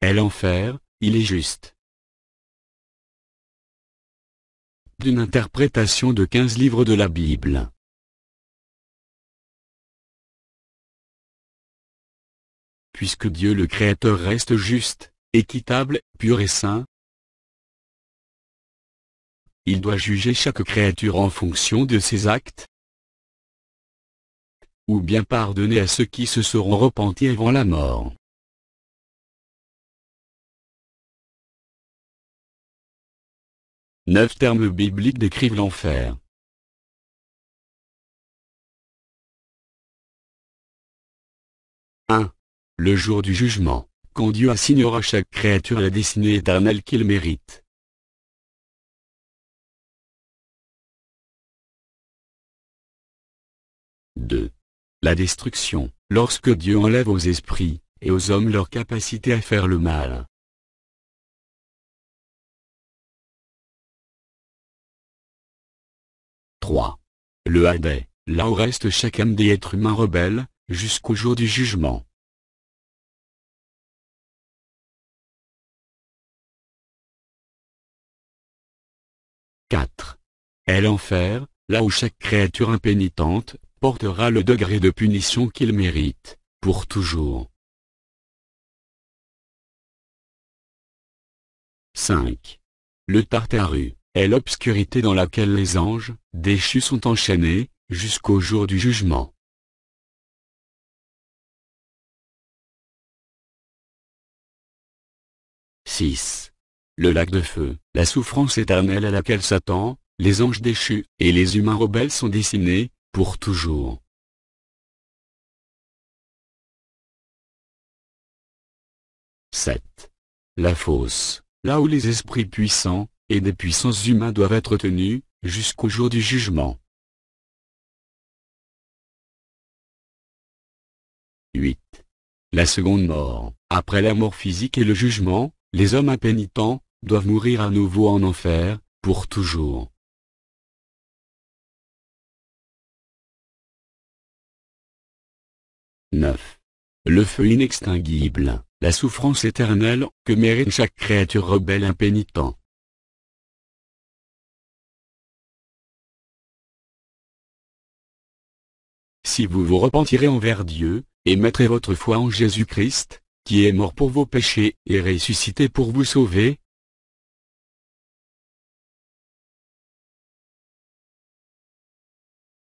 est l'enfer, il est juste. D'une interprétation de 15 livres de la Bible. Puisque Dieu le Créateur reste juste, équitable, pur et saint, il doit juger chaque créature en fonction de ses actes, ou bien pardonner à ceux qui se seront repentis avant la mort. Neuf termes bibliques décrivent l'enfer. 1. Le jour du jugement, quand Dieu assignera chaque créature la destinée éternelle qu'il mérite. 2. La destruction, lorsque Dieu enlève aux esprits, et aux hommes leur capacité à faire le mal. le Hadès, là où reste chaque âme des êtres humains rebelles, jusqu'au jour du jugement. Et l'enfer, là où chaque créature impénitente, portera le degré de punition qu'il mérite, pour toujours. 5. Le Tartaru est l'obscurité dans laquelle les anges, déchus sont enchaînés, jusqu'au jour du jugement. Le lac de feu, la souffrance éternelle à laquelle Satan, les anges déchus et les humains rebelles sont dessinés, pour toujours. La fosse, là où les esprits puissants, et des puissances humaines doivent être tenues, jusqu'au jour du jugement. 8. La seconde mort. Après la mort physique et le jugement, les hommes impénitents, doivent mourir à nouveau en enfer, pour toujours. 9. Le feu inextinguible, la souffrance éternelle que mérite chaque créature rebelle impénitente. si vous vous repentirez envers Dieu, et mettrez votre foi en Jésus-Christ, qui est mort pour vos péchés et ressuscité pour vous sauver.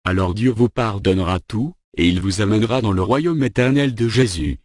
Alors Dieu vous pardonnera tout, et il vous amènera dans le royaume éternel de Jésus.